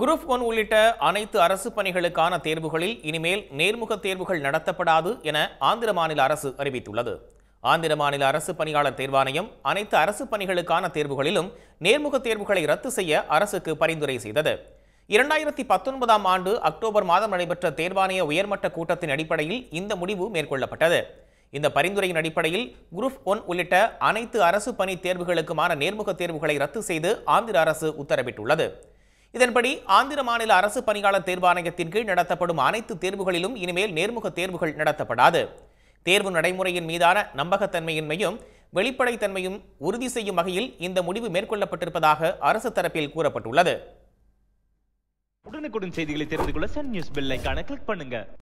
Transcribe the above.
group one உள்ளிட்ட அனைத்து அரசு பணிகளுக்கான தேர்வுகளில் இனிமேல் நேர்முக தேர்வுகள் நடத்தப்படாது என ஆந்திர மாநில அரசு அறிவித்துள்ளது ஆந்திர மாநில அரசு பணியாளர் தேர்வாணையம் அனைத்து அரசு பணிகளுக்கான தேர்வுகளிலும் நேர்முக தேர்வுகளை ரத்து செய்ய அரசுக்கு பரிந்துரை செய்தது இரண்டாயிரத்தி பத்தொன்பதாம் ஆண்டு அக்டோபர் மாதம் நடைபெற்ற தேர்வாணைய உயர்மட்ட கூட்டத்தின் அடிப்படையில் இந்த முடிவு மேற்கொள்ளப்பட்டது இந்த பரிந்துரையின் அடிப்படையில் குரூப் ஒன் உள்ளிட்ட அனைத்து அரசு பணி தேர்வுகளுக்குமான நேர்முக தேர்வுகளை ரத்து செய்து ஆந்திர அரசு உத்தரவிட்டுள்ளது இதன்படி ஆந்திர மாநில அரசு பணியாளர் தேர்வாணையத்தின் கீழ் நடத்தப்படும் அனைத்து தேர்வுகளிலும் இனிமேல் நேர்முக தேர்வுகள் நடத்தப்படாது தேர்வு நடைமுறையின் மீதான நம்பகத்தன்மையின்மையும் வெளிப்படைத்தன்மையும் உறுதி செய்யும் வகையில் இந்த முடிவு மேற்கொள்ளப்பட்டிருப்பதாக அரசு தரப்பில் கூறப்பட்டுள்ளது உடனுக்குடன் செய்திகளை தெரிந்து கொள்ள சன் நியூஸ் பெல் கிளிக் பண்ணுங்க